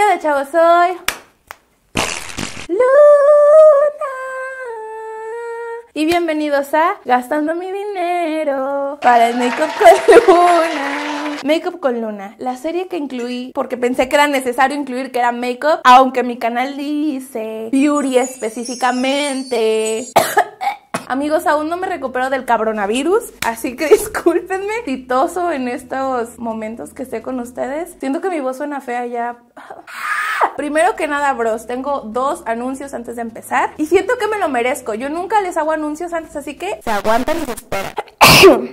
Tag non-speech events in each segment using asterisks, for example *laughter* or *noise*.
¿Qué de chavo soy Luna. Y bienvenidos a Gastando mi dinero para el Makeup con Luna. Makeup con Luna, la serie que incluí porque pensé que era necesario incluir que era makeup, aunque mi canal dice beauty específicamente. *coughs* Amigos, aún no me recupero del cabronavirus, así que *laughs* discúlpenme si en estos momentos que esté con ustedes. Siento que mi voz suena fea ya. Primero que nada, bros, tengo dos anuncios antes de empezar. Y siento que me lo merezco. Yo nunca les hago anuncios antes, así que se aguantan y se esperan. *coughs*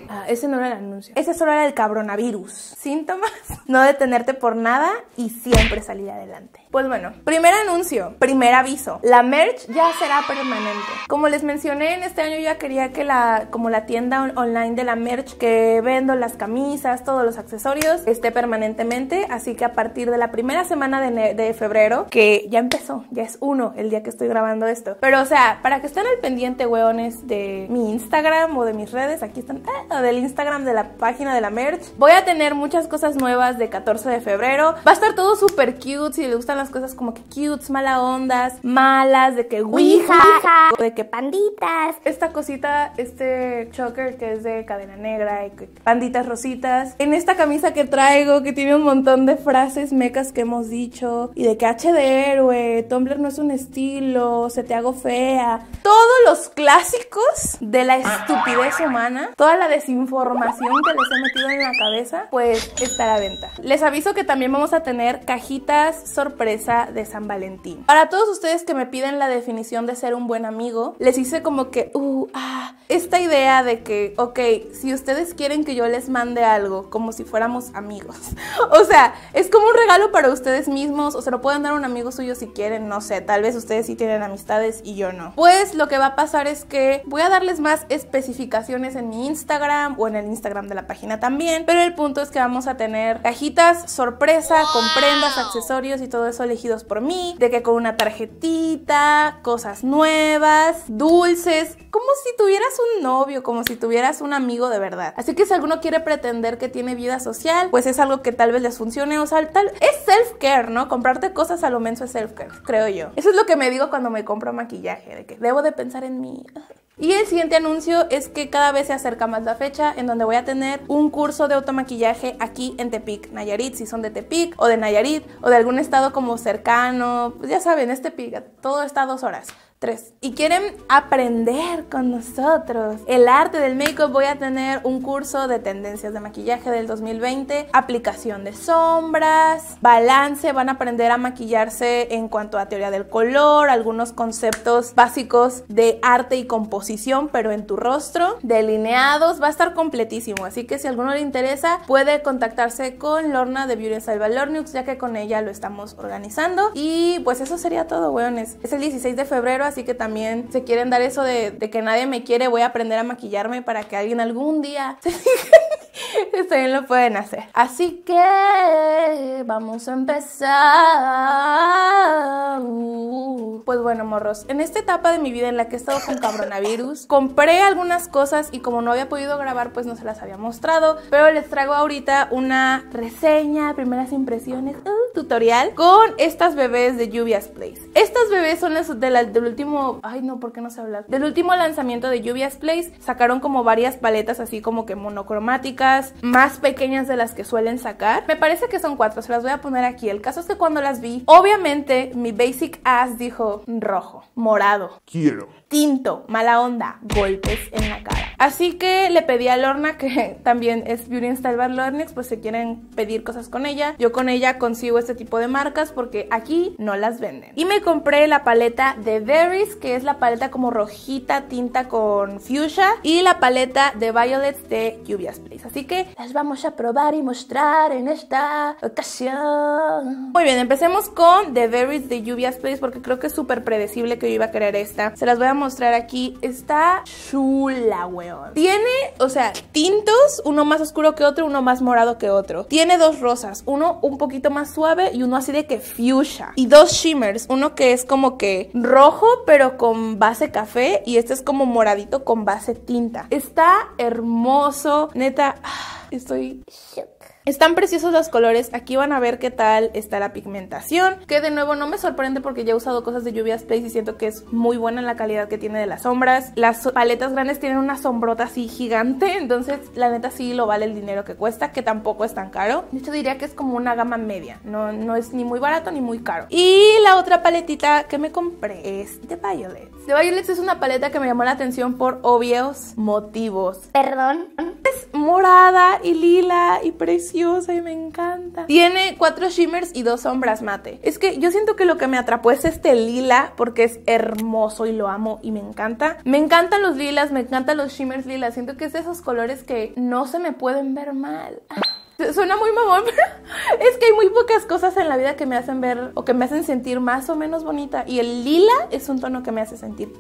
Ah, ese no era el anuncio. Ese solo era el cabronavirus. Síntomas. *laughs* No detenerte por nada y siempre salir adelante. Pues bueno, primer anuncio, primer aviso. La merch ya será permanente. Como les mencioné, en este año ya quería que la, como la tienda online de la merch que vendo, las camisas, todos los accesorios, esté permanentemente. Así que a partir de la primera semana de febrero, que ya empezó, ya es uno el día que estoy grabando esto. Pero, o sea, para que estén al pendiente, weones, de mi Instagram o de mis redes, aquí están, ah, del Instagram de la página de la merch, voy a tener muchas cosas nuevas de 14 de febrero. Va a estar todo súper cute, si le gustan las cosas como que cutes, mala ondas, malas, de que ouija, de que panditas. Esta cosita, este choker que es de cadena negra y panditas rositas. En esta camisa que traigo, que tiene un montón de frases mecas que hemos dicho y de que H de héroe, Tumblr no es un estilo, se te hago fea. Todos los clásicos de la estupidez humana, toda la desinformación que les he metido en la cabeza, pues está a la venta. Les aviso que también vamos a tener cajitas sorpresa de San Valentín. Para todos ustedes que me piden la definición de ser un buen amigo, les hice como que, uh, ah, esta idea de que, ok, si ustedes quieren que yo les mande algo, como si fuéramos amigos. *laughs* o sea, es como un regalo para ustedes mismos, o sea, lo pueden dar un amigo suyo si quieren, no sé, tal vez ustedes sí tienen amistades y yo no. Pues lo que va a pasar es que voy a darles más especificaciones en mi Instagram o en el Instagram de la página también, pero el punto es que vamos a tener cajitas sorpresa con prendas, accesorios y todo eso elegidos por mí, de que con una tarjetita, cosas nuevas, dulces, como si tuvieras un novio, como si tuvieras un amigo de verdad. Así que si alguno quiere pretender que tiene vida social, pues es algo que tal vez les funcione, o sea, tal es self-care, ¿no? Comprarte cosas a lo menos es self-care, creo yo. Eso es lo que me digo cuando me compro maquillaje, de que debo de pensar en mí. Y el siguiente anuncio es que cada vez se acerca más la fecha en donde voy a tener un curso de automaquillaje aquí en Tepic, Nayarit, si son de Tepic o de Nayarit o de algún estado como cercano, pues ya saben, es Tepic, todo está a dos horas y quieren aprender con nosotros el arte del make-up, voy a tener un curso de tendencias de maquillaje del 2020, aplicación de sombras, balance, van a aprender a maquillarse en cuanto a teoría del color, algunos conceptos básicos de arte y composición, pero en tu rostro, delineados, va a estar completísimo, así que si a alguno le interesa puede contactarse con Lorna de Beauty Salva Lornux, ya que con ella lo estamos organizando y pues eso sería todo, weones. Es el 16 de febrero, así así que también se quieren dar eso de, que nadie me quiere, voy a aprender a maquillarme para que alguien algún día *laughs* también lo pueden hacer. Así que vamos a empezar. Uh, pues bueno, morros, en esta etapa de mi vida en la que he estado con cabronavirus, *laughs* compré algunas cosas y como no había podido grabar, pues no se las había mostrado. Pero les traigo ahorita una reseña, primeras impresiones, uh, tutorial con estas bebés de Lluvias Place. Estas bebés son las de la de, ay no, ¿por qué no se hablar? Del último lanzamiento de Lluvias Place sacaron como varias paletas así como que monocromáticas, más pequeñas de las que suelen sacar. Me parece que son cuatro, se las voy a poner aquí. El caso es que cuando las vi, obviamente mi basic ass dijo rojo, morado. Quiero tinto, mala onda, golpes en la cara. Así que le pedí a Lorna, que *laughs* también es Beauty and Style pues se quieren pedir cosas con ella. Yo con ella consigo este tipo de marcas porque aquí no las venden. Y me compré la paleta de Berries, que es la paleta como rojita tinta con fuchsia. Y la paleta de Violets de Lluvias Place. Así que las vamos a probar y mostrar en esta ocasión. Muy bien, empecemos con The Berries de Lluvias Place porque creo que es súper predecible que yo iba a querer esta. Se las voy a mostrar aquí está chula, weón. Tiene, o sea, tintos, uno más oscuro que otro, uno más morado que otro. Tiene dos rosas, uno un poquito más suave y uno así de que fuchsia. Y dos shimmers, uno que es como que rojo pero con base café y este es como moradito con base tinta. Está hermoso, neta, ah, estoy... Están preciosos los colores, aquí van a ver qué tal está la pigmentación, que de nuevo no me sorprende porque ya he usado cosas de lluvias Space. y siento que es muy buena la calidad que tiene de las sombras. Las paletas grandes tienen una sombrota así gigante, entonces la neta sí lo vale el dinero que cuesta, que tampoco es tan caro. De hecho diría que es como una gama media, no, no es ni muy barato ni muy caro. Y la otra paletita que me compré es The Violets. De Violets es una paleta que me llamó la atención por obvios motivos. Perdón. Es morada y lila y preciosa y me encanta. Tiene cuatro shimmers y dos sombras mate. Es que yo siento que lo que me atrapó es este lila porque es hermoso y lo amo y me encanta. Me encantan los lilas, me encantan los shimmers lilas. Siento que es de esos colores que no se me pueden ver mal. *laughs* Suena muy mamón, *laughs* pero es que hay muy pocas cosas en la vida que me hacen ver o que me hacen sentir más o menos bonita. Y el lila es un tono que me hace sentir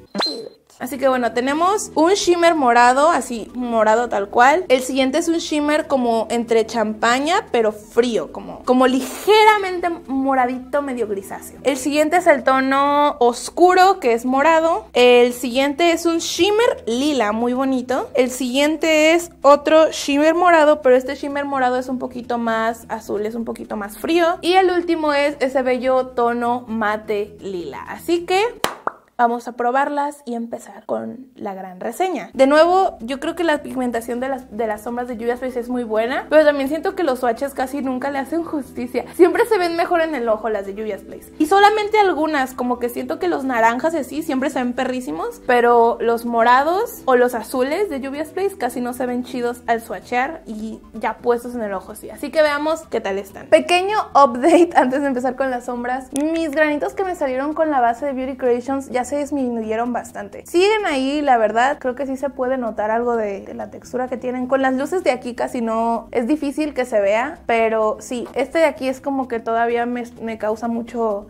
Así que bueno, tenemos un shimmer morado, así morado tal cual. El siguiente es un shimmer como entre champaña, pero frío, como, como ligeramente moradito, medio grisáceo. El siguiente es el tono oscuro, que es morado. El siguiente es un shimmer lila, muy bonito. El siguiente es otro shimmer morado, pero este shimmer morado es un poquito más azul, es un poquito más frío. Y el último es ese bello tono mate lila. Así que... Vamos a probarlas y empezar con la gran reseña. De nuevo, yo creo que la pigmentación de las, de las sombras de lluvias Place pues, es muy buena, pero también siento que los swatches casi nunca le hacen justicia. Siempre se ven mejor en el ojo las de lluvias Place. Y solamente algunas, como que siento que los naranjas y así siempre se ven perrísimos, pero los morados o los azules de lluvias Place casi no se ven chidos al swatchear y ya puestos en el ojo, sí. Así que veamos qué tal están. Pequeño update *laughs* antes de empezar con las sombras. Mis granitos que me salieron con la base de Beauty Creations ya se disminuyeron bastante. Siguen ahí, la verdad, creo que sí se puede notar algo de, la textura que tienen. Con las luces de aquí casi no, es difícil que se vea, pero sí, este de aquí es como que todavía me, me causa mucho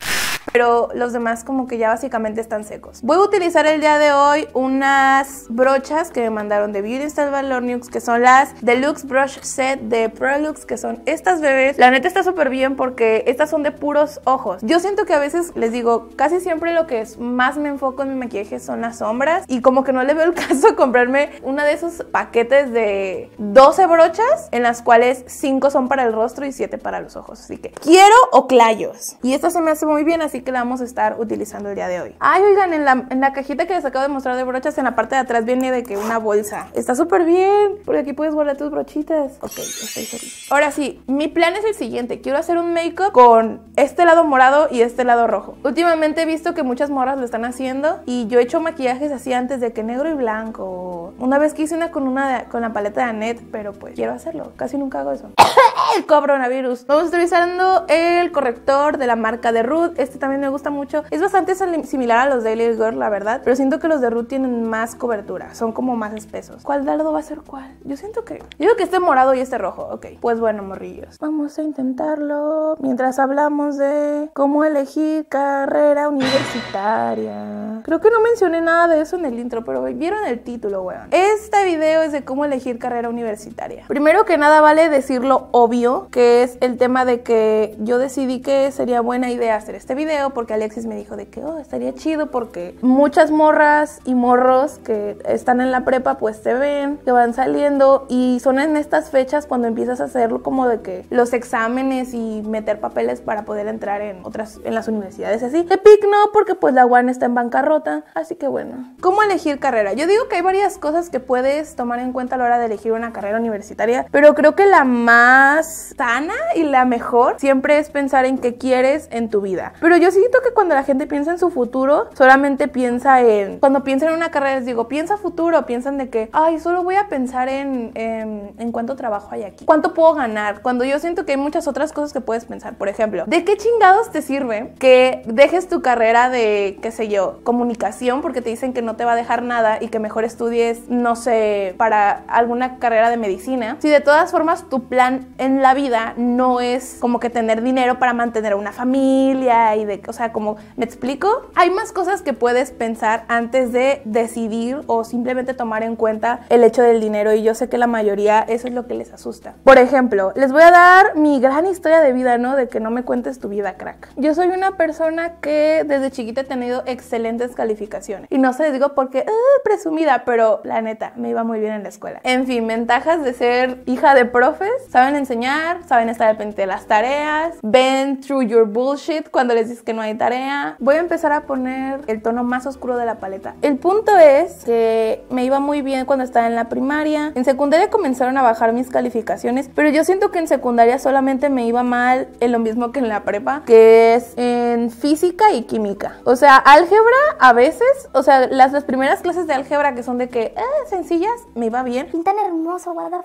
pero los demás como que ya básicamente están secos. Voy a utilizar el día de hoy unas brochas que me mandaron de Beauty Valor Valornix, que son las Deluxe Brush Set de Prolux, que son estas bebés. La neta está súper bien porque estas son de puros ojos. Yo siento que a veces, les digo, casi siempre lo que más me enfoco en mi maquillaje son las sombras y como que no le veo el *laughs* caso comprarme una de esos paquetes de 12 brochas en las cuales 5 son para el rostro y 7 para los ojos. Así que quiero o oclayos. Y estas se me hace muy bien, así así que la vamos a estar utilizando el día de hoy. Ay, oigan, en la, cajita que les acabo de mostrar de brochas, en la parte de atrás viene de que una bolsa. Está súper bien, porque aquí puedes guardar tus brochitas. Ok, estoy feliz. Ahora sí, mi plan es el siguiente. Quiero hacer un make-up con este lado morado y este lado rojo. Últimamente he visto que muchas morras lo están haciendo y yo he hecho maquillajes así antes de que negro y blanco. Una vez que hice una con una con la paleta de Annette, pero pues quiero hacerlo. Casi nunca hago eso. *coughs* el coronavirus. Vamos a estar el corrector de la marca de Ruth. Este también me gusta mucho. Es bastante similar a los Daily Girl, la verdad, pero siento que los de Ruth tienen más cobertura, son como más espesos. ¿Cuál dardo va a ser cuál? Yo siento que... Yo creo que este morado y este rojo, ok. Pues bueno, morrillos. Vamos a intentarlo mientras hablamos de cómo elegir carrera universitaria. Creo que no mencioné nada de eso en el intro, pero vieron el título, weón. Este video es de cómo elegir carrera universitaria. Primero que nada vale decir lo obvio, que es el tema de que yo decidí que sería buena idea hacer este video porque Alexis me dijo de que, oh, estaría chido porque muchas morras y morros que están en la prepa pues se ven, que van saliendo y son en estas fechas cuando empiezas a hacerlo como de que los exámenes y meter papeles para poder entrar en otras, en las universidades así. Epic no, porque pues la UAN está en bancarrota, así que bueno. ¿Cómo elegir carrera? Yo digo que hay varias cosas que puedes tomar en cuenta a la hora de elegir una carrera universitaria, pero creo que la más sana y la mejor siempre es pensar en qué quieres en tu vida. Pero yo siento que cuando la gente piensa en su futuro, solamente piensa en. Cuando piensan en una carrera, les digo, piensa futuro, piensan de que, ay, solo voy a pensar en, en, cuánto trabajo hay aquí, cuánto puedo ganar. Cuando yo siento que hay muchas otras cosas que puedes pensar. Por ejemplo, ¿de qué chingados te sirve que dejes tu carrera de, qué sé yo, comunicación, porque te dicen que no te va a dejar nada y que mejor estudies, no sé, para alguna carrera de medicina? Si de todas formas tu plan en la vida no es como que tener dinero para mantener una familia y o sea, como, ¿me explico? Hay más cosas que puedes pensar antes de decidir o simplemente tomar en cuenta el hecho del dinero y yo sé que la mayoría eso es lo que les asusta. Por ejemplo, les voy a dar mi gran historia de vida, ¿no? De que no me cuentes tu vida, crack. Yo soy una persona que desde chiquita he tenido excelentes calificaciones y no se les digo porque, ¡ah! presumida, pero la neta, me iba muy bien en la escuela. En fin, ventajas de ser hija de profes, saben enseñar, saben estar al pendiente de las tareas, ven through your bullshit cuando les que no hay tarea. Voy a empezar a poner el tono más oscuro de la paleta. El punto es que me iba muy bien cuando estaba en la primaria. En secundaria comenzaron a bajar mis calificaciones, pero yo siento que en secundaria solamente me iba mal en lo mismo que en la prepa, que es en física y química. O sea, álgebra a veces, o sea, las, las primeras clases de álgebra que son de que, eh, sencillas, me iba bien. Pintan hermoso, what the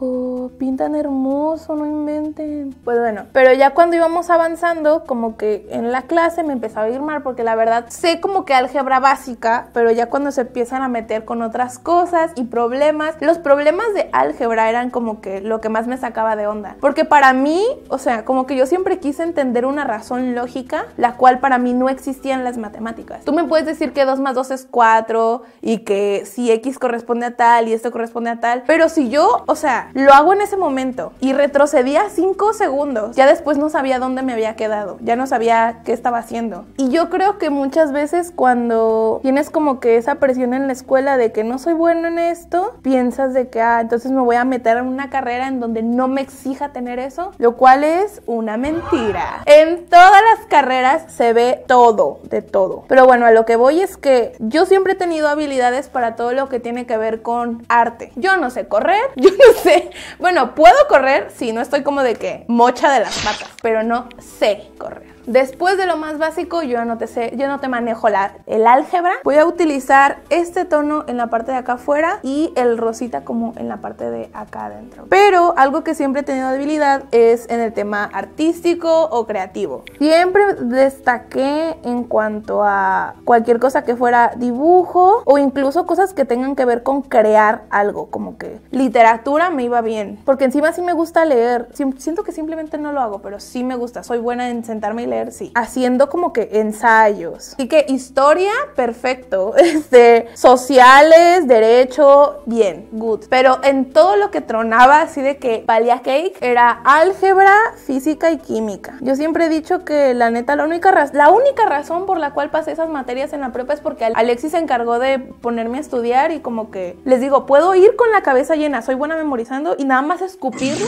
Oh, pintan hermoso, no inventen. Pues bueno, pero ya cuando íbamos avanzando, como que en la la clase me empezaba a ir mal porque la verdad sé como que álgebra básica, pero ya cuando se empiezan a meter con otras cosas y problemas, los problemas de álgebra eran como que lo que más me sacaba de onda. Porque para mí, o sea, como que yo siempre quise entender una razón lógica, la cual para mí no existía en las matemáticas. Tú me puedes decir que 2 más 2 es 4 y que si X corresponde a tal y esto corresponde a tal, pero si yo, o sea, lo hago en ese momento y retrocedía 5 segundos, ya después no sabía dónde me había quedado, ya no sabía qué estaba haciendo. Y yo creo que muchas veces cuando tienes como que esa presión en la escuela de que no soy bueno en esto, piensas de que, ah, entonces me voy a meter en una carrera en donde no me exija tener eso, lo cual es una mentira. En todas las carreras se ve todo, de todo. Pero bueno, a lo que voy es que yo siempre he tenido habilidades para todo lo que tiene que ver con arte. Yo no sé correr, *laughs* yo no sé. Bueno, puedo correr si no estoy como de que mocha de las patas, pero no sé correr. Después de lo más básico, yo no te yo no te manejo la, el álgebra. Voy a utilizar este tono en la parte de acá afuera y el rosita como en la parte de acá adentro. Pero algo que siempre he tenido debilidad es en el tema artístico o creativo. Siempre destaqué en cuanto a cualquier cosa que fuera dibujo o incluso cosas que tengan que ver con crear algo, como que literatura me iba bien, porque encima sí me gusta leer. Siento que simplemente no lo hago, pero sí me gusta. Soy buena en sentarme y leer sí. Haciendo como que ensayos. Así que historia, perfecto. *laughs* Este, sociales, derecho, bien, good. Pero en todo lo que tronaba así de que valía cake era álgebra, física y química. Yo siempre he dicho que la neta, la única, la única razón por la cual pasé esas materias en la prepa es porque Alexis se encargó de ponerme a estudiar y como que les digo, puedo ir con la cabeza llena, soy buena memorizando y nada más escupirme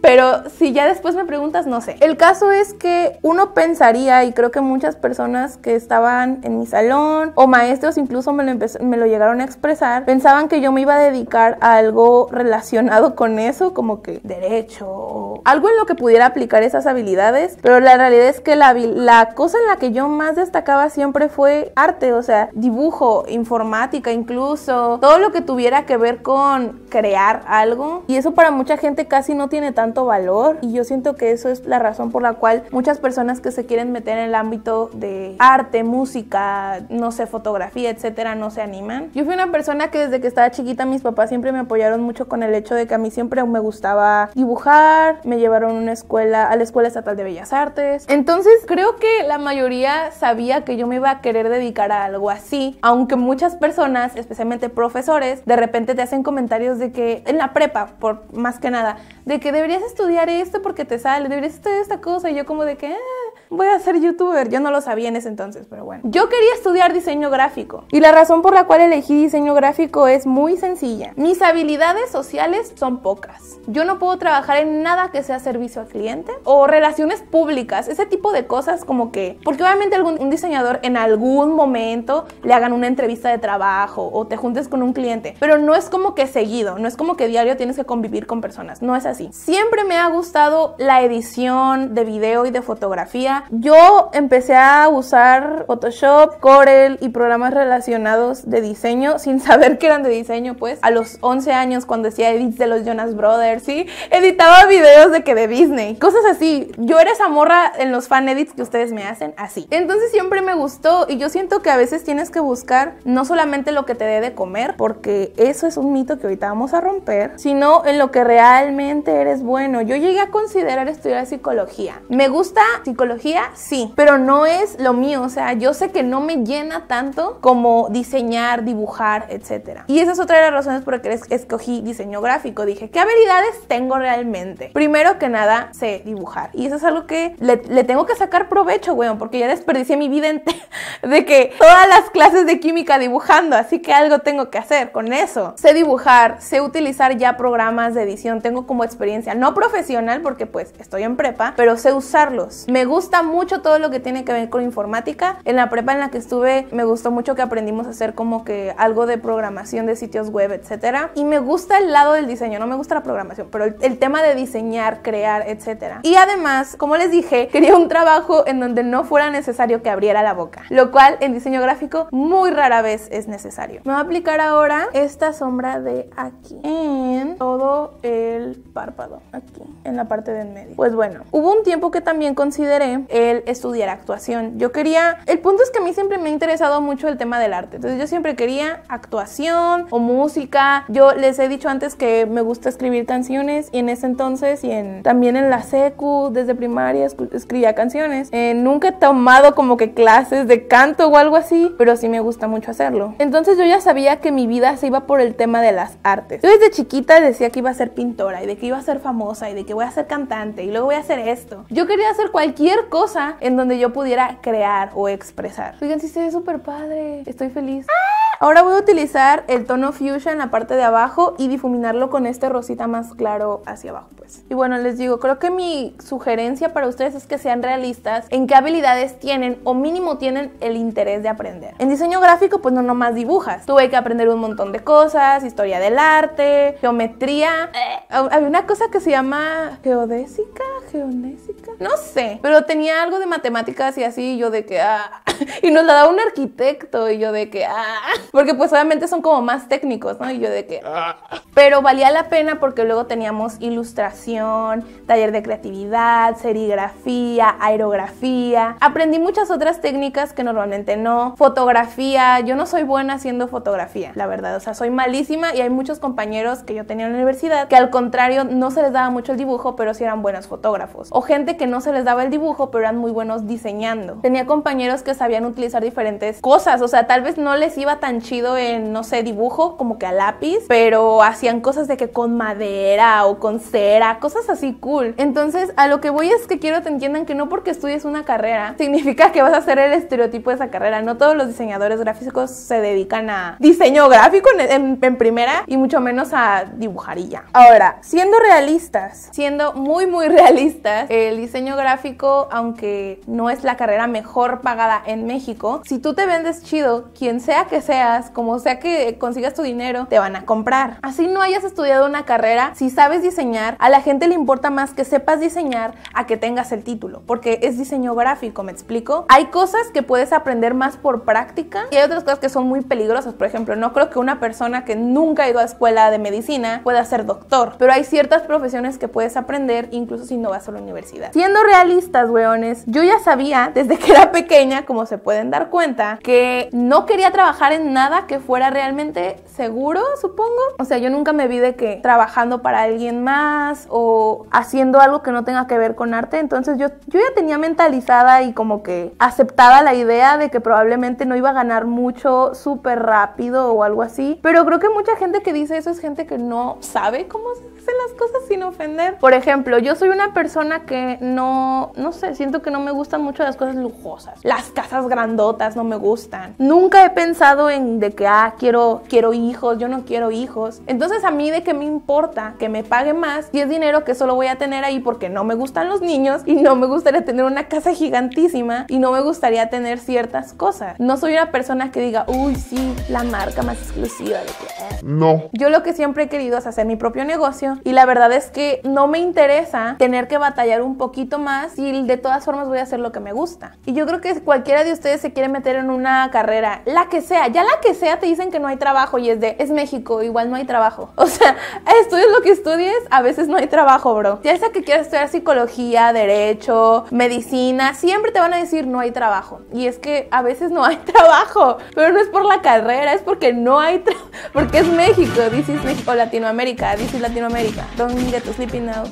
Pero si ya después me preguntas, no sé. El caso es que uno pensaría y creo que muchas personas que estaban en mi salón o maestros incluso me lo, me lo llegaron a expresar, pensaban que yo me iba a dedicar a algo relacionado con eso, como que derecho, algo en lo que pudiera aplicar esas habilidades, pero la realidad es que la, la cosa en la que yo más destacaba siempre fue arte, o sea, dibujo, informática incluso, todo lo que tuviera que ver con crear algo y eso para mucha gente casi no tiene tanto valor y yo siento que eso es la razón por la cual muchas personas que se quieren meter en el ámbito de arte, música, no sé, fotografía, etcétera, no se animan. Yo fui una persona que desde que estaba chiquita mis papás siempre me apoyaron mucho con el hecho de que a mí siempre me gustaba dibujar, me llevaron a una escuela, a la Escuela Estatal de Bellas Artes. Entonces, creo que la mayoría sabía que yo me iba a querer dedicar a algo así, aunque muchas personas, especialmente profesores, de repente te hacen comentarios de que en la prepa, por más que nada, de que deberías estudiar esto porque te sale, deberías estudiar esta cosa y yo como de que ah, voy a ser youtuber. Yo no lo sabía en ese entonces, pero bueno. Yo quería estudiar diseño gráfico y la razón por la cual elegí diseño gráfico es muy sencilla. Mis habilidades sociales son pocas. Yo no puedo trabajar en nada que sea servicio al cliente o relaciones públicas, ese tipo de cosas como que, porque obviamente algún un diseñador en algún momento le hagan una entrevista de trabajo o te juntes con un cliente, pero no es como que seguido, no es como que diario tienes que convivir con personas, no es así. Siempre me ha gustado la edición de video y de fotografía yo empecé a usar Photoshop, Corel y programas relacionados de diseño *laughs* sin saber que eran de diseño, pues, a los 11 años cuando decía edits de los Jonas Brothers, ¿sí? Editaba videos de que de Disney, cosas así. Yo era esa morra en los fan edits que ustedes me hacen, así. Entonces siempre me gustó y yo siento que a veces tienes que buscar no solamente lo que te dé de comer, porque eso es un mito que ahorita vamos a romper, sino en lo que realmente eres bueno. Yo llegué a considerar estudiar psicología. Me gusta psicología sí, pero no es lo mío. O sea, yo sé que no me llena tanto como diseñar, dibujar, etcétera, Y esa es otra de las razones por las que escogí diseño gráfico. Dije, ¿qué habilidades tengo realmente? Primero que nada, sé dibujar. Y eso es algo que le, tengo que sacar provecho, weón, porque ya desperdicié mi vida entera *laughs* de que todas las clases de química dibujando, así que algo tengo que hacer con eso. Sé dibujar, sé utilizar ya programas de edición, tengo como experiencia no profesional porque pues estoy en prepa, pero sé usarlos. Me gusta mucho todo lo que tiene que ver con informática. En la prepa en la que estuve me gustó mucho que aprendimos a hacer como que algo de programación de sitios web, etcétera. Y me gusta el lado del diseño, no me gusta la programación, pero el, tema de diseñar, crear, etcétera. Y además, como les dije, *laughs* quería un trabajo en donde no fuera necesario que abriera la boca, lo cual en diseño gráfico muy rara vez es necesario. Me voy a aplicar ahora esta sombra de aquí en todo el párpado, aquí en la parte de en medio. Pues bueno, hubo un tiempo que también consideré el estudiar actuación. Yo quería, el punto es que a mí siempre me ha interesado mucho el tema del arte, entonces yo siempre quería actuación o música. Yo les he dicho antes que me gusta escribir canciones y en ese entonces y en, también en la secu, desde primaria escribía canciones. Eh, nunca he tomado como que clases de canto o algo así, pero sí me gusta mucho hacerlo. Entonces yo ya sabía que mi vida se iba por el tema de las artes. Yo desde chiquita decía que iba a ser pintora y de que iba a ser famosa y de que voy a ser cantante y luego voy a hacer esto. Yo quería hacer cualquier cosa en donde yo pudiera crear o expresar. Fíjense, se ve súper padre. Estoy feliz. ¡Ah! Ahora voy a utilizar el tono fuchsia en la parte de abajo y difuminarlo con este rosita más claro hacia abajo, pues. Y bueno, les digo, creo que mi sugerencia para ustedes es que sean realistas en qué habilidades tienen o mínimo tienen el interés de aprender. En diseño gráfico, pues no nomás dibujas. Tuve que aprender un montón de cosas, historia del arte, geometría. Eh, Hay una cosa que se llama geodésica, geonésica no sé, pero tenía algo de matemáticas y así, y yo de que, ah, *laughs* y nos la da un arquitecto, y yo de que, ah, *laughs* porque pues obviamente son como más técnicos, ¿no? Y yo de que, ah. Pero valía la pena porque luego teníamos ilustración, taller de creatividad, serigrafía, aerografía, aprendí muchas otras técnicas que normalmente no, fotografía, yo no soy buena haciendo fotografía, la verdad, o sea, soy malísima y hay muchos compañeros que yo tenía en la universidad que al contrario no se les daba mucho el dibujo, pero sí eran buenos fotógrafos, o gente que no se les daba el dibujo, pero eran muy buenos diseñando. Tenía compañeros que sabían utilizar diferentes cosas, o sea, tal vez no les iba tan chido en, no sé, dibujo, como que a lápiz, pero hacían cosas de que con madera o con cera, cosas así cool. Entonces, a lo que voy es que quiero que entiendan que no porque estudies una carrera *laughs* significa que vas a ser el estereotipo de esa carrera. No todos los diseñadores gráficos se dedican a diseño gráfico en, primera y mucho menos a dibujar Ahora, siendo realistas, siendo muy, muy *laughs* realistas, el diseño diseño gráfico, aunque no es la carrera mejor pagada en México, si tú te vendes chido, quien sea que seas, como sea que consigas tu dinero, te van a comprar. Así no hayas estudiado una carrera, si sabes diseñar, a la gente le importa más que sepas diseñar a que tengas el título, porque es diseño gráfico, ¿me explico? Hay cosas que puedes aprender más por práctica y hay otras cosas que son muy peligrosas. Por ejemplo, no creo que una persona que nunca ha ido a escuela de medicina pueda ser doctor, pero hay ciertas profesiones que puedes aprender incluso si no vas a la universidad realistas, weones, yo ya sabía desde que era pequeña, como se pueden dar cuenta, que no quería trabajar en nada que fuera realmente seguro, supongo. O sea, yo nunca me vi de que trabajando para alguien más o haciendo algo que no tenga que ver con arte. Entonces yo, yo ya tenía mentalizada y como que aceptaba la idea de que probablemente no iba a ganar mucho súper rápido o algo así. Pero creo que mucha gente que dice eso es gente que no sabe cómo las cosas sin ofender. Por ejemplo, yo soy una persona que no, no sé, siento que no me gustan mucho las cosas lujosas. Las casas grandotas no me gustan. Nunca he pensado en de que, ah, quiero, quiero hijos, yo no quiero hijos. Entonces a mí de qué me importa que me pague más y es dinero que solo voy a tener ahí porque no me gustan los niños y no me gustaría tener una casa gigantísima y no me gustaría tener ciertas cosas. No soy una persona que diga, uy, sí, la marca más exclusiva de que... Eh". No. Yo lo que siempre he querido es hacer mi propio negocio y la verdad es que no me interesa tener que batallar un poquito más y de todas formas voy a hacer lo que me gusta. Y yo creo que cualquiera de ustedes se quiere meter en una carrera, la que sea, ya la que sea te dicen que no hay trabajo y es de, es México, igual no hay trabajo. *laughs* O sea, estudies lo que estudies, a veces no hay trabajo, bro. Ya sea que quieras estudiar psicología, derecho, medicina, siempre te van a decir no hay trabajo. Y es que a veces no hay *laughs* trabajo, pero no es por la carrera, es porque no hay trabajo, *laughs* porque es México, dices México, Latinoamérica, dices Latinoamérica Don't get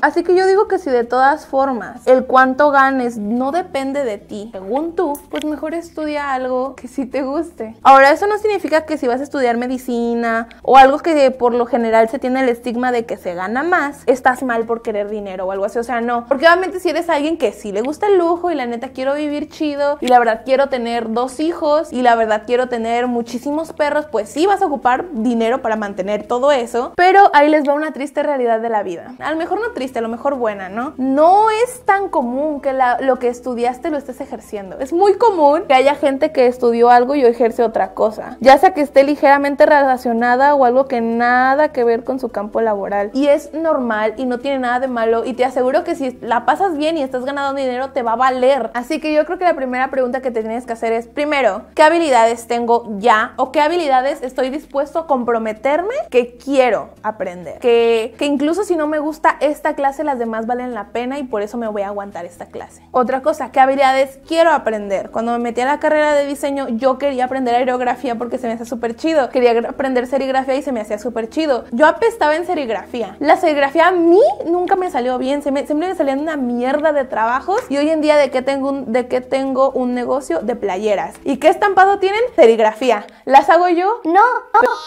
Así que yo digo que si de todas formas el cuánto ganes no depende de ti, según tú, pues mejor estudia algo que sí te guste. Ahora, eso no significa que si vas a estudiar medicina o algo que por lo general se tiene el estigma de que se gana más, estás mal por querer dinero o algo así. O sea, no. Porque obviamente si eres alguien que sí le gusta el lujo y la neta quiero vivir chido y la verdad quiero tener dos hijos y la verdad quiero tener muchísimos perros, pues sí vas a ocupar dinero para mantener todo eso. Pero ahí les va una triste realidad de la vida. A lo mejor no triste, a lo mejor buena, ¿no? No es tan común que lo que estudiaste lo estés ejerciendo. Es muy común que haya gente que estudió algo y ejerce otra cosa, ya sea que esté ligeramente relacionada o algo que nada que ver con su campo laboral. Y es normal y no tiene nada de malo y te aseguro que si la pasas bien y estás ganando dinero te va a valer. Así que yo creo que la primera pregunta que te tienes que hacer es, primero, ¿qué habilidades tengo ya o qué habilidades estoy dispuesto a comprometerme que quiero aprender? ¿Qué, que incluso si no me gusta esta clase, las demás valen la pena y por eso me voy a aguantar esta clase. Otra cosa, ¿qué habilidades quiero aprender? Cuando me metí a la carrera de diseño, yo quería aprender aerografía porque se me hacía súper chido. Quería aprender serigrafía y se me hacía súper chido. Yo apestaba en serigrafía. La serigrafía a mí nunca me salió bien. siempre me salían una mierda de trabajos. Y hoy en día, ¿de qué tengo un, de qué tengo un negocio? De playeras. ¿Y qué estampado tienen? Serigrafía. ¿Las hago yo? No.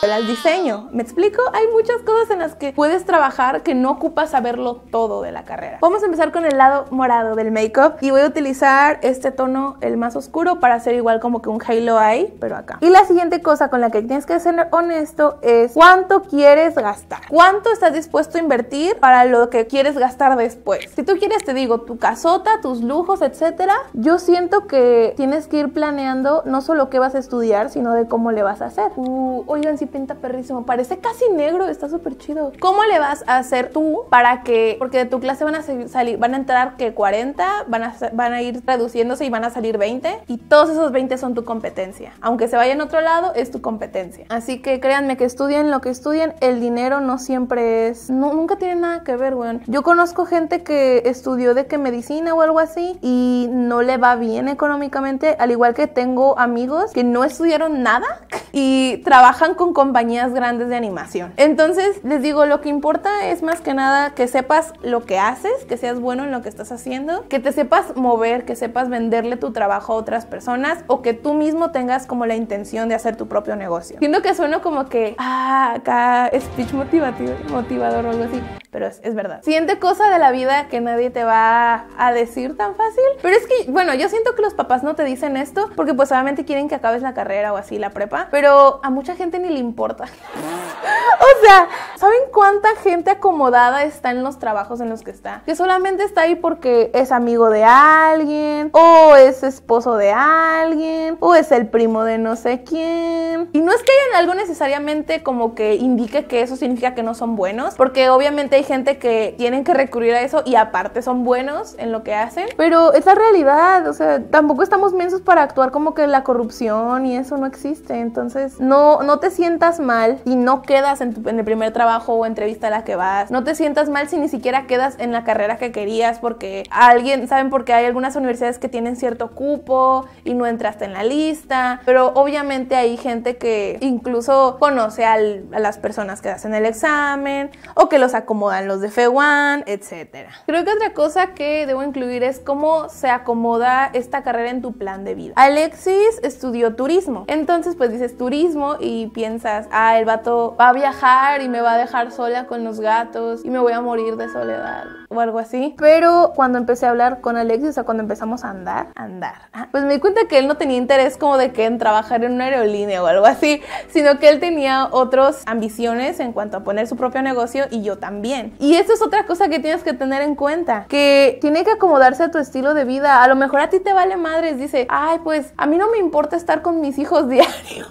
Pero las diseño. ¿Me explico? Hay muchas cosas en las que puedes trabajar que no ocupa saberlo todo de la carrera. Vamos a empezar con el lado morado del makeup. y voy a utilizar este tono, el más oscuro, para hacer igual como que un halo ahí, pero acá. Y la siguiente cosa con la que tienes que ser honesto es cuánto quieres gastar. ¿Cuánto estás dispuesto a invertir para lo que quieres gastar después? Si tú quieres, te digo, tu casota, tus lujos, etcétera, yo siento que tienes que ir planeando no solo qué vas a estudiar, sino de cómo le vas a hacer. Uh, oigan, si pinta perrísimo, parece casi negro, está súper chido. ¿Cómo le vas hacer tú para que, porque de tu clase van a salir, van a entrar que 40, van a, van a ir reduciéndose y van a salir 20 y todos esos 20 son tu competencia. Aunque se vayan a otro lado, es tu competencia. Así que créanme que estudien lo que estudien, el dinero no siempre es, no, nunca tiene nada que ver, weón. Yo conozco gente que estudió de que medicina o algo así y no le va bien económicamente, al igual que tengo amigos que no estudiaron nada y trabajan con compañías grandes de animación. Entonces, les digo, lo que importa es más que nada que sepas lo que haces, que seas bueno en lo que estás haciendo, que te sepas mover, que sepas venderle tu trabajo a otras personas o que tú mismo tengas como la intención de hacer tu propio negocio. Siento que suena como que, ah, acá speech motivativo, motivador o algo así pero es, es, verdad. Siguiente cosa de la vida que nadie te va a decir tan fácil, pero es que, bueno, yo siento que los papás no te dicen esto porque pues obviamente quieren que acabes la carrera o así, la prepa, pero a mucha gente ni le importa. *laughs* o sea, ¿saben cuánta gente acomodada está en los trabajos en los que está? Que solamente está ahí porque es amigo de alguien, o es esposo de alguien, o es el primo de no sé quién. Y no es que hayan algo necesariamente como que indique que eso significa que no son buenos, porque obviamente hay gente que tienen que recurrir a eso y aparte son buenos en lo que hacen. Pero es la realidad, o sea, tampoco estamos mensos para actuar como que la corrupción y eso no existe. Entonces, no, no te sientas mal y no quedas en, el primer trabajo o entrevista a la que vas. No te sientas mal si ni siquiera quedas en la carrera que querías porque alguien, ¿saben? Porque hay algunas universidades que tienen cierto cupo y no entraste en la lista. Pero obviamente hay gente que incluso conoce a las personas que hacen el examen o que los acomoda los de F1, etc. Creo que otra cosa que debo incluir es cómo se acomoda esta carrera en tu plan de vida. Alexis estudió turismo, entonces pues dices turismo y piensas, ah, el vato va a viajar y me va a dejar sola con los gatos y me voy a morir de soledad o algo así. Pero cuando empecé a hablar con Alexis, o sea, cuando empezamos a andar, andar, ah, pues me di cuenta que él no tenía interés como de que en trabajar en una aerolínea o algo así, sino que él tenía otras ambiciones en cuanto a poner su propio negocio y yo también. Y eso es otra cosa que tienes que tener en cuenta, que tiene que acomodarse a tu estilo de vida. A lo mejor a ti te vale madres, dice, ay, pues a mí no me importa estar con mis hijos *laughs* diario,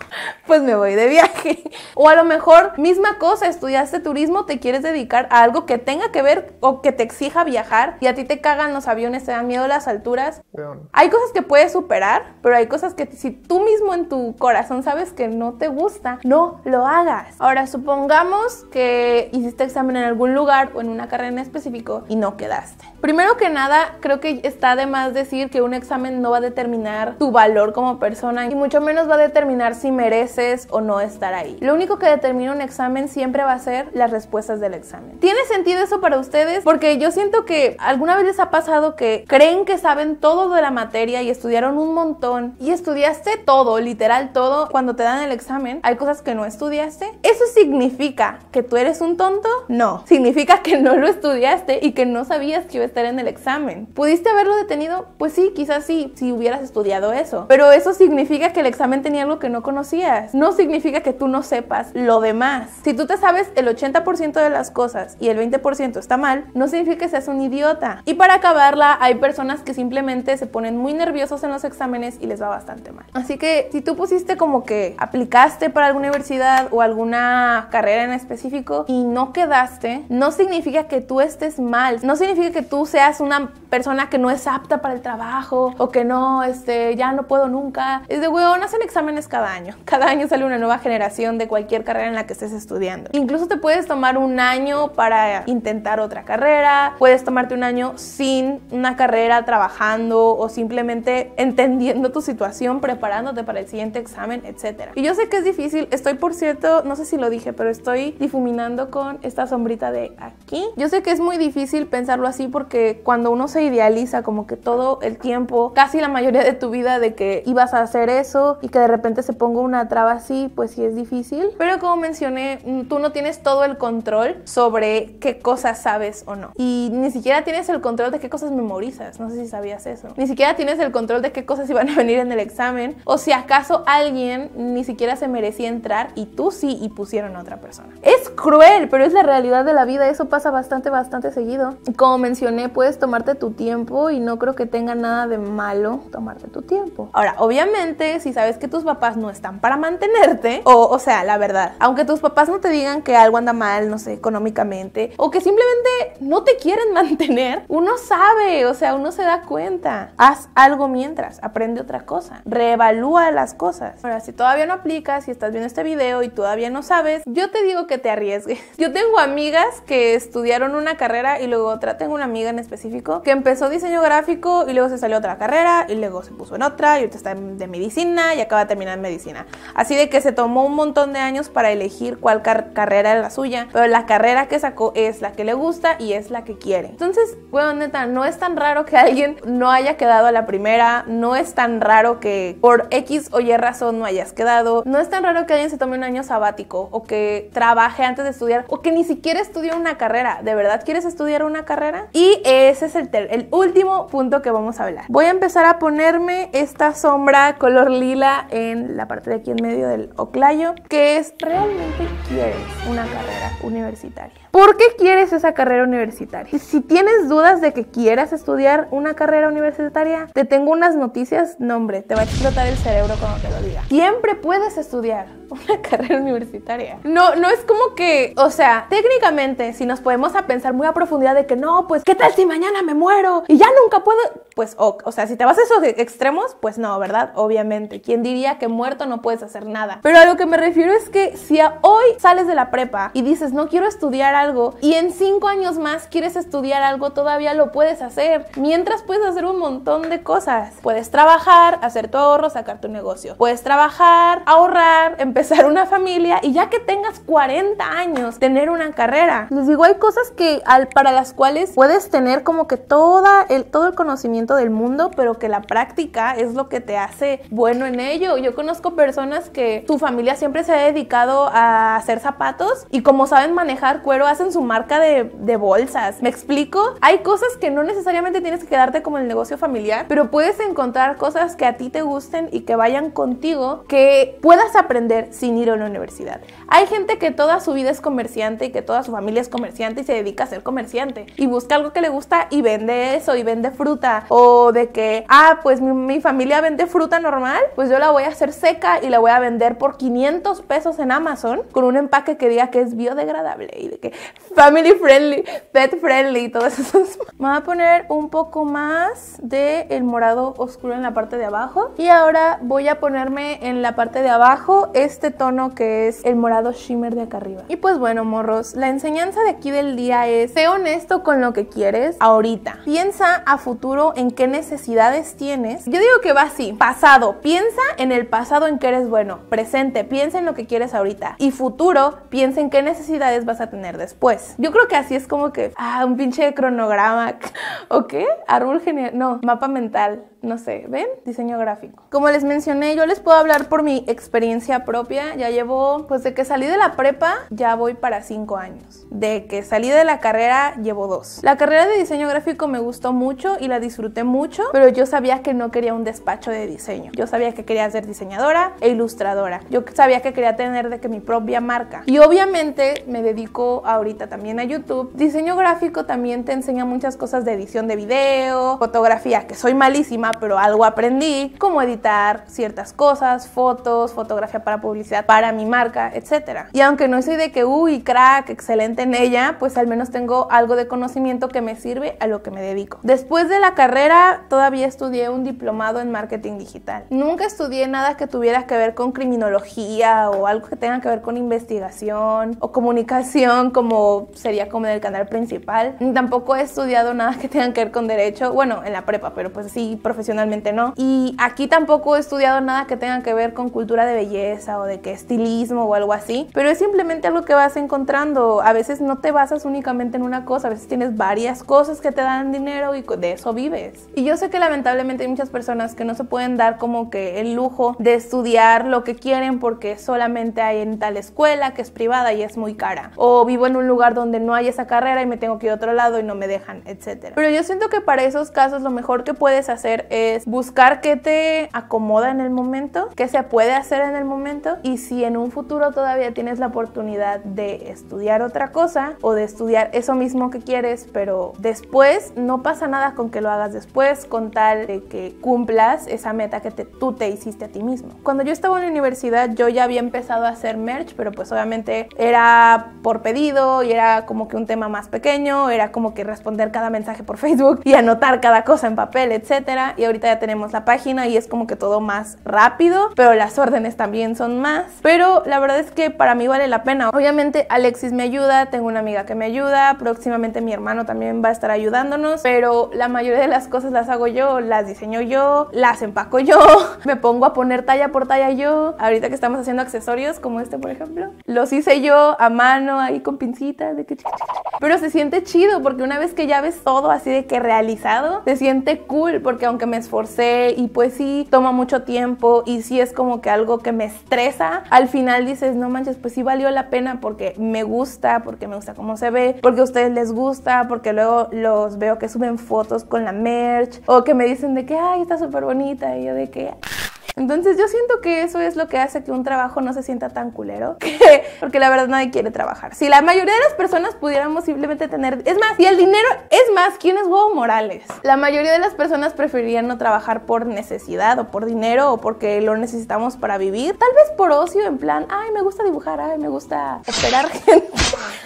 pues me voy de viaje. O a lo mejor, misma cosa, estudiaste turismo, te quieres dedicar a algo que tenga que ver o que te exija viajar y a ti te cagan los aviones, te dan miedo las alturas. Hay cosas que puedes superar, pero hay cosas que si tú mismo en tu corazón sabes que no te gusta, no lo hagas. Ahora, supongamos que hiciste examen en algún lugar o en una carrera en específico y no quedaste. Primero que nada, creo que está de más decir que un examen no va a determinar tu valor como persona y mucho menos va a determinar si mereces o no estar ahí. Lo único que determina un examen siempre va a ser las respuestas del examen. ¿Tiene sentido eso para ustedes? Porque yo siento que alguna vez les ha pasado que creen que saben todo de la materia y estudiaron un montón y estudiaste todo, literal todo. Cuando te dan el examen, hay cosas que no estudiaste. ¿Eso significa que tú eres un tonto? No significa que no lo estudiaste y que no sabías que iba a estar en el examen. ¿Pudiste haberlo detenido? Pues sí, quizás sí, si hubieras estudiado eso. Pero eso significa que el examen tenía algo que no conocías. No significa que tú no sepas lo demás. Si tú te sabes el 80% de las cosas y el 20% está mal, no significa que seas un idiota. Y para acabarla, hay personas que simplemente se ponen muy nerviosos en los exámenes y les va bastante mal. Así que si tú pusiste como que aplicaste para alguna universidad o alguna carrera en específico y no quedaste, no significa que tú estés mal, no significa que tú seas una persona que no es apta para el trabajo o que no, este, ya no puedo nunca. Es de, weón, hacen exámenes cada año. *laughs* Cada año sale una nueva generación de cualquier carrera en la que estés estudiando. Incluso te puedes tomar un año para intentar otra carrera, puedes tomarte un año sin una carrera trabajando o simplemente entendiendo tu situación, preparándote para el siguiente examen, etc. Y yo sé que es difícil, estoy por cierto, no sé si lo dije, pero estoy difuminando con esta sombrita de aquí. Yo sé que es muy difícil pensarlo así porque cuando uno se idealiza como que todo el tiempo, casi la mayoría de tu vida de que ibas a hacer eso y que de repente se ponga una traba así, pues sí es difícil. Pero como mencioné, mm, tú no tienes todo el control sobre qué cosas sabes o no. Y ni siquiera tienes el control de qué cosas memorizas. No sé si sabías eso. Ni siquiera tienes el control de qué cosas *laughs* iban a venir en el examen. O si acaso alguien ni siquiera se merecía entrar y tú sí y pusieron a otra persona. Es cruel, pero es la realidad de la vida eso pasa bastante, bastante seguido. Como mencioné, puedes tomarte tu tiempo y no creo que tenga nada de malo tomarte tu tiempo. Ahora, obviamente, si sabes que tus papás no están para mantenerte, o, o sea, la verdad, aunque tus papás no te digan que algo anda mal, no sé, económicamente, o que simplemente no te quieren *laughs* mantener, uno sabe, o sea, uno se da cuenta. Haz algo mientras, aprende otra cosa, reevalúa las cosas. Ahora, si todavía no aplicas, si estás viendo este video y todavía no sabes, yo te digo que te arriesgues. *laughs* Yo tengo amigas que estudiaron una carrera y luego otra. Tengo una amiga en específico que empezó diseño gráfico y luego se salió otra carrera y luego se puso en otra y ahorita está de medicina y acaba de terminar en medicina. Así de que se tomó un montón de años para elegir cuál carrera era la suya, pero la carrera que sacó es la que le gusta y es la que quiere. Entonces, bueno, neta, no es tan raro que alguien no haya quedado a la primera, no es tan raro que por X o Y razón no hayas quedado, no es tan raro que alguien se tome un año sabático o que trabaje antes de estudiar o que ni siquiera estudie una carrera? ¿De verdad quieres estudiar una carrera? Y ese es el, el último punto que vamos a hablar. Voy a empezar a ponerme esta sombra color lila en la parte de aquí en medio del oclayo, que es realmente quieres una carrera universitaria. ¿Por qué quieres esa carrera universitaria? Si tienes dudas de que quieras estudiar una carrera universitaria, te tengo unas noticias, no hombre, te va a explotar el cerebro cuando te lo diga. Siempre puedes estudiar *laughs* una carrera universitaria. No, no es como que, o sea, técnicamente, si nos podemos a pensar muy a profundidad de que no, pues, ¿qué tal si mañana me muero? Y ya nunca puedo, pues, o, o sea, si te vas a esos extremos, pues no, ¿verdad? Obviamente. ¿Quién diría que muerto no puedes hacer nada? Pero a lo que me refiero es que si a hoy sales de la prepa y dices, no quiero estudiar y en cinco años más quieres estudiar algo, todavía lo puedes hacer. Mientras puedes hacer un montón de cosas. Puedes trabajar, hacer tu ahorro, sacar tu negocio. Puedes trabajar, ahorrar, *laughs* empezar una familia y ya que tengas 40 años, tener una carrera. Les digo, hay cosas que al, para las cuales puedes tener como que toda el, todo el conocimiento del mundo, pero que la práctica es lo que te hace bueno en ello. Yo conozco personas que su familia siempre se ha dedicado a hacer zapatos y como saben manejar cuero, en su marca de, bolsas. ¿Me explico? Hay cosas que no necesariamente tienes que quedarte como el negocio familiar, pero puedes encontrar cosas que a ti te gusten y que vayan contigo, que puedas aprender sin ir a la universidad. Hay gente que toda su vida es comerciante y que toda su familia es comerciante y se dedica a ser comerciante y busca algo que le gusta y vende eso y vende fruta o de que, ah, pues mi, mi familia vende fruta normal, pues yo la voy a hacer seca y la voy a vender por 500 pesos en Amazon con un empaque que diga que es biodegradable y de que family friendly, pet friendly, todas esas. Me voy a poner un poco más de el morado oscuro en la parte de abajo. Y ahora voy a ponerme en la parte de abajo este tono que es el morado shimmer de acá arriba. Y pues bueno, morros, la enseñanza de aquí del día es, sé honesto con lo que quieres ahorita. Piensa a futuro en qué necesidades tienes. Yo digo que va así, pasado, piensa en el pasado en que eres bueno. Presente, piensa en lo que quieres ahorita. Y futuro, piensa en qué necesidades vas a tener después. Pues, Yo creo que así es como que, ah, un pinche cronograma, *laughs* ¿o qué? Árbol genial, no, mapa mental no sé, ¿ven? Diseño gráfico. Como les mencioné, yo les puedo hablar por mi experiencia propia. Ya llevo, pues de que salí de la prepa, ya voy para cinco años. De que salí de la carrera, llevo dos. La carrera de diseño gráfico me gustó mucho y la disfruté mucho, pero yo sabía que no quería un despacho de diseño. Yo sabía que quería ser diseñadora e ilustradora. Yo sabía que quería tener de que mi propia marca. Y obviamente me dedico ahorita también a YouTube. Diseño gráfico también te enseña muchas cosas de edición de video, fotografía, que soy malísima pero algo aprendí, cómo editar ciertas cosas, fotos, fotografía para publicidad, para mi marca, etc. Y aunque no soy de que, uy, crack, excelente en ella, pues al menos tengo algo de conocimiento que me sirve a lo que me dedico. Después de la carrera, todavía estudié un diplomado en marketing digital. Nunca estudié nada que tuviera que ver con criminología o algo que tenga que ver con investigación o comunicación, como sería como en el canal principal. Tampoco he estudiado nada que tenga que ver con derecho, bueno, en la prepa, pero pues sí, profesional profesionalmente no. Y aquí tampoco he estudiado nada que tenga que ver con cultura de belleza o de que estilismo o algo así, pero es simplemente algo que vas encontrando. A veces no te basas únicamente en una cosa, a veces tienes varias cosas que te dan dinero y de eso vives. Y yo sé que lamentablemente hay muchas personas que no se pueden dar como que el lujo de estudiar lo que quieren porque solamente hay en tal escuela que es privada y es muy cara. O vivo en un lugar donde no hay esa carrera y me tengo que ir a otro lado y no me dejan, etcétera Pero yo siento que para esos casos lo mejor que puedes hacer es buscar qué te acomoda en el momento, qué se puede hacer en el momento y si en un futuro todavía tienes la oportunidad de estudiar otra cosa o de estudiar eso mismo que quieres, pero después no pasa nada con que lo hagas después, con tal de que cumplas esa meta que te, tú te hiciste a ti mismo. Cuando yo estaba en la universidad yo ya había empezado a hacer merch, pero pues obviamente era por pedido y era como que un tema más pequeño, era como que responder cada mensaje por Facebook y anotar cada cosa en papel, etcétera y ahorita ya tenemos la página y es como que todo más rápido, pero las órdenes también son más. Pero la verdad es que para mí vale la pena. Obviamente Alexis me ayuda, tengo una amiga que me ayuda, próximamente mi hermano también va a estar ayudándonos, pero la mayoría de las cosas las hago yo, las diseño yo, las empaco yo, *laughs* me pongo a poner talla por talla yo. Ahorita que estamos haciendo accesorios como este, por ejemplo, los hice yo a mano ahí con pincitas, de que pero se siente chido porque una vez que ya ves todo así de que realizado, se siente cool porque aunque me esforcé y pues sí toma mucho tiempo y si es como que algo que me estresa, al final dices, no manches, pues sí valió la pena porque me gusta, porque me gusta cómo se ve, porque a ustedes les gusta, porque luego los veo que suben fotos con la merch o que me dicen de que, ay, está súper bonita y yo de que... Entonces yo siento que eso es lo que hace que un trabajo no se sienta tan culero, *laughs* porque la verdad nadie quiere trabajar. Si la mayoría de las personas pudiéramos simplemente tener, es más, y el dinero es más, ¿quién es Hugo Morales? La mayoría de las personas preferirían no trabajar por necesidad o por dinero o porque lo necesitamos para vivir, tal vez por ocio, en plan, ay, me gusta dibujar, ay, me gusta esperar *laughs* gente.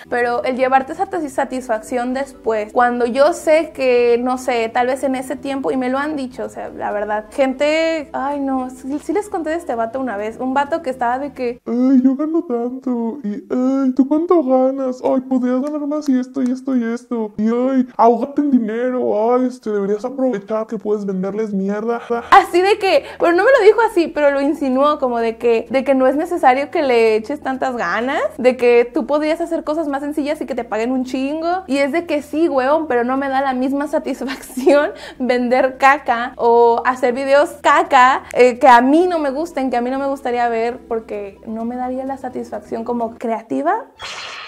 Pero el llevarte esa satisfacción después, cuando yo sé que, no sé, tal vez en ese tiempo, y me lo han dicho, o sea, la verdad, gente, ay, no, si, les conté de este vato una vez, un vato que estaba de que, ay, yo gano tanto, y ay, ¿tú cuánto ganas? Ay, podrías ganar más y esto y esto y esto, y ay, ahogate en dinero, ay, este, deberías aprovechar que puedes venderles mierda. *laughs* Así de que, bueno, no me lo dijo así, pero lo insinuó como de que, de que no es necesario que le eches tantas ganas, de que tú podrías hacer cosas más sencillas y que te paguen un chingo, y es de que sí, weón, pero no me da la misma *laughs* satisfacción vender caca o hacer videos caca que eh, que a mí no me gusten, que a mí no me gustaría ver porque no me daría la satisfacción como creativa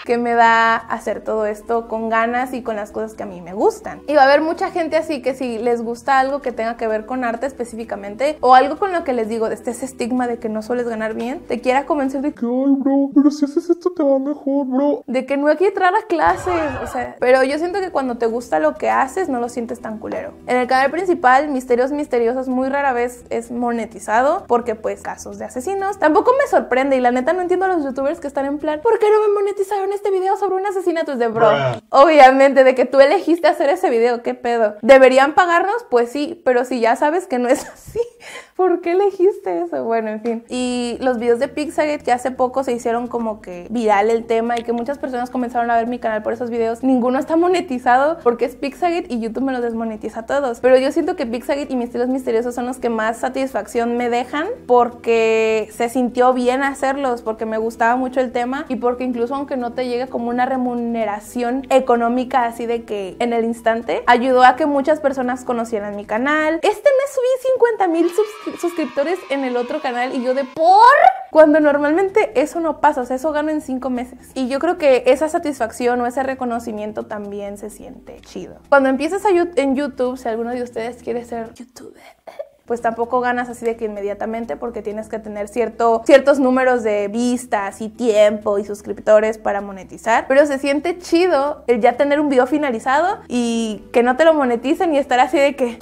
que me da hacer todo esto con ganas y con las cosas que a mí me gustan. Y va a haber mucha gente así que si les gusta algo que tenga que ver con arte específicamente o algo con lo que les digo, de este ese estigma de que no sueles ganar bien, te quiera convencer de que, ay, bro, pero si haces esto te va mejor, bro. De que no hay que entrar a clases, o sea, pero yo siento que cuando te gusta lo que haces no lo sientes tan culero. En el canal principal, Misterios Misteriosos muy rara vez es monetizar porque pues casos de asesinos. Tampoco me sorprende y la neta no entiendo a los youtubers que están en plan, ¿por qué no me monetizaron este video sobre un asesinato? de bro. Obviamente, de que tú elegiste hacer ese video, ¿qué pedo? ¿Deberían pagarnos? Pues sí, pero si ya sabes que no es *laughs* así. *laughs* ¿Por qué elegiste eso? Bueno, en fin. Y los videos de Pixaget que hace poco se hicieron como que viral el tema y que muchas personas comenzaron a ver mi canal por esos videos. Ninguno está monetizado porque es Pixaget y YouTube me los desmonetiza a todos. Pero yo siento que Pixaget y mis estilos Misteriosos son los que más satisfacción me dejan porque se sintió bien hacerlos, porque me gustaba mucho el tema y porque incluso aunque no te llegue como una remuneración económica así de que en el instante, ayudó a que muchas personas conocieran mi canal. Este mes subí 50 mil suscriptores en el otro canal y yo de por... Cuando normalmente eso no pasa, o sea, eso gano en cinco meses. Y yo creo que esa satisfacción o ese reconocimiento también se siente chido. Cuando empiezas en YouTube, si alguno de ustedes quiere ser youtuber, pues tampoco ganas así de que inmediatamente porque tienes que tener cierto, ciertos números de vistas y tiempo y suscriptores para monetizar, pero se siente chido el ya tener un video finalizado y que no te lo moneticen y estar así de que...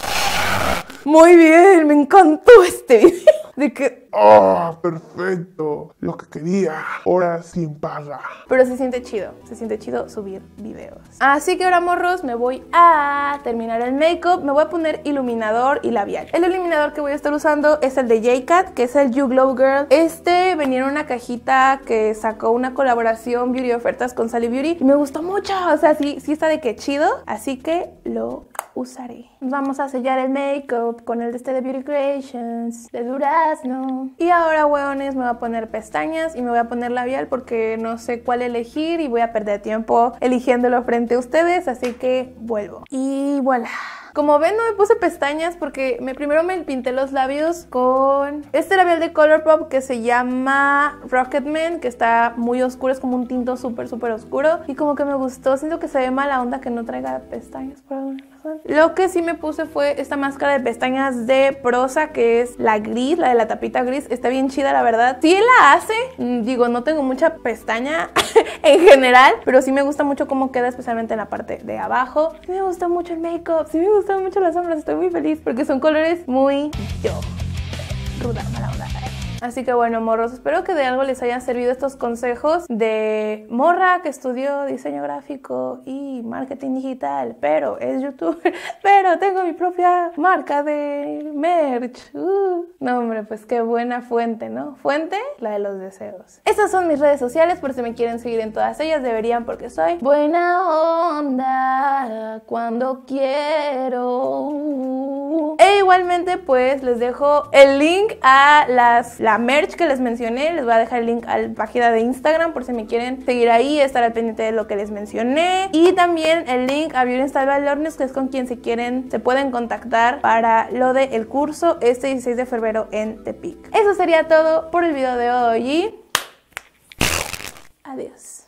Muy bien, me encantó este video. *laughs* De que ¡Oh, perfecto! Lo que quería. Ahora sin paga. Pero se siente chido. Se siente chido subir videos. Así que ahora, morros, me voy a terminar el make-up. Me voy a poner iluminador y labial. El iluminador que voy a estar usando es el de J-Cat, que es el You Glow Girl. Este venía en una cajita que sacó una colaboración Beauty Ofertas con Sally Beauty. Y me gustó mucho. O sea, sí, sí está de que chido. Así que lo usaré. Vamos a sellar el make-up con el de este de Beauty Creations, de Durazno. Y ahora, weones, me voy a poner pestañas y me voy a poner labial porque no sé cuál elegir y voy a perder tiempo eligiéndolo frente a ustedes, así que vuelvo. Y voilà. Como ven, no me puse pestañas porque primero me pinté los labios con este labial de Colourpop que se llama Rocketman, que está muy oscuro, es como un tinto súper, súper oscuro. Y como que me gustó, siento que se ve mala onda que no traiga pestañas por ahora. Lo que sí me puse fue esta máscara de pestañas de prosa, que es la gris, la de la tapita gris. Está bien chida, la verdad. Sí la hace. Mm, digo, no tengo mucha pestaña *laughs* en general, pero sí me gusta mucho cómo queda, especialmente en la parte de abajo. Sí me gusta mucho el make-up, sí me gustan mucho las sombras. Estoy muy feliz porque son colores muy yo. Ruda, mala Así que bueno, morros, espero que de algo les hayan servido estos consejos de morra que estudió diseño gráfico y marketing digital, pero es youtuber, *laughs* pero tengo mi propia marca de merch. Uh, no, hombre, pues qué buena fuente, ¿no? Fuente, la de los deseos. Estas son mis redes sociales, por si me quieren seguir en todas ellas, deberían porque soy buena onda cuando quiero. E igualmente, pues les dejo el link a las merch que les mencioné. Les voy a dejar el link a la página de Instagram por si me quieren seguir ahí, estar al pendiente de lo que les mencioné. Y también el link a Beauty Style Learners que es con quien si quieren, se pueden contactar para lo de el curso este 16 de febrero en Tepic. Eso sería todo por el video de hoy. Adiós.